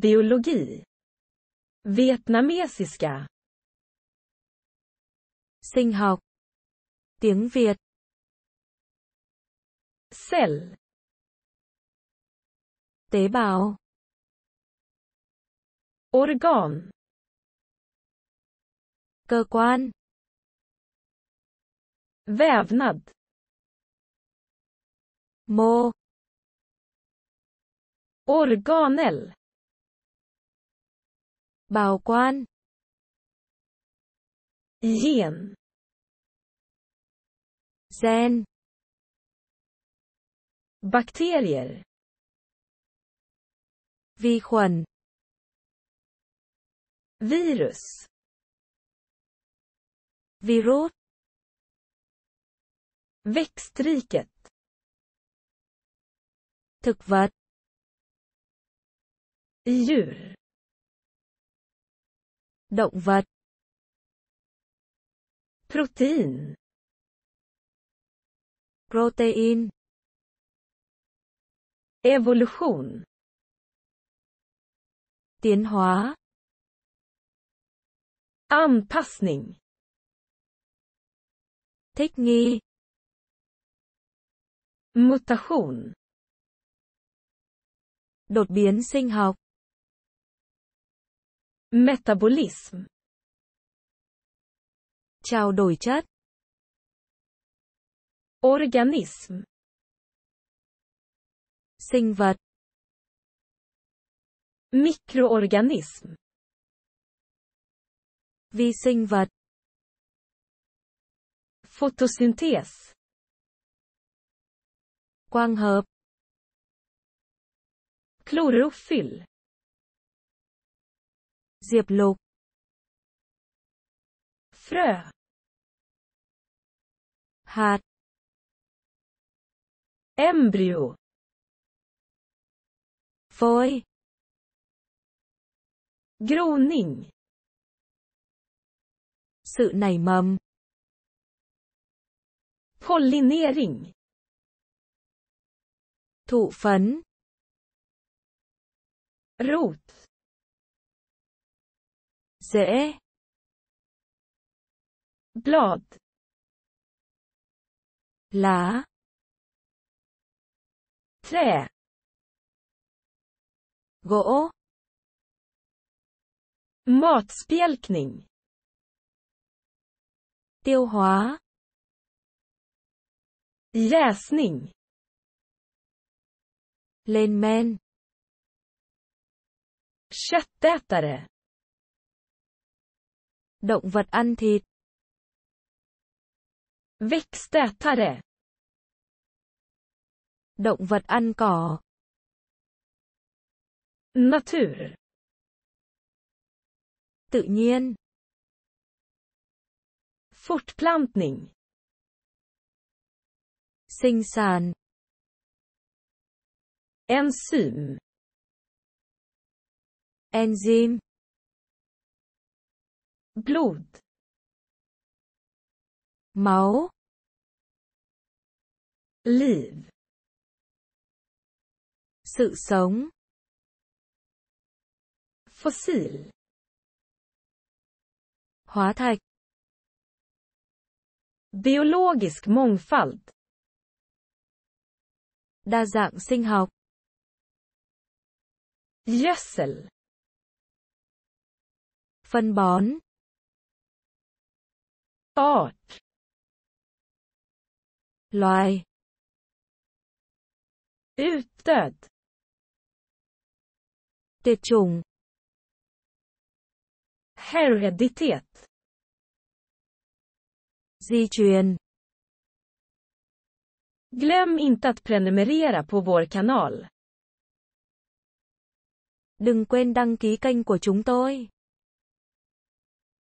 Biologi. Vietnamesiska. Sinh học. Tiếng Việt. Cell. Tế bào. Organ. Cơ quan. Vävnad. Mô. Organel. Bào quan. Gen. Gen. Bakterier. Vi khuẩn. Virus. Virus. Växtriket. Thực vật. Djur. Động vật. Protein. Protein. Evolution. Tiến hóa. Anpassning. Thích nghi. Mutation. Đột biến sinh học. Metabolism. Trao đổi chất. Organism. Sinh vật. Mikroorganism. Vi sinh vật. Fotosyntes. Quang hợp. Klorofyll. Diệp lục. Frö. Hạt. Embryo. Phôi. Groning. Sự nảy mầm. Pollinering. Thụ phấn. Rot. dễ blad lá trä gỗ matspjälkning tiêu hóa jäsning lên men köttätare Động vật ăn thịt. Växtätare. Động vật ăn cỏ. Natur. Tự nhiên. Fortplantning. Sinh sản. Enzym. Enzym blod máu liv sự sống fossil hóa thạch biologisk mångfald đa dạng sinh học gödsel phân bón art loài utdöd tuyệt chủng hereditet di truyền Glöm inte att prenumerera på vår kanal. Đừng quên đăng ký kênh của chúng tôi.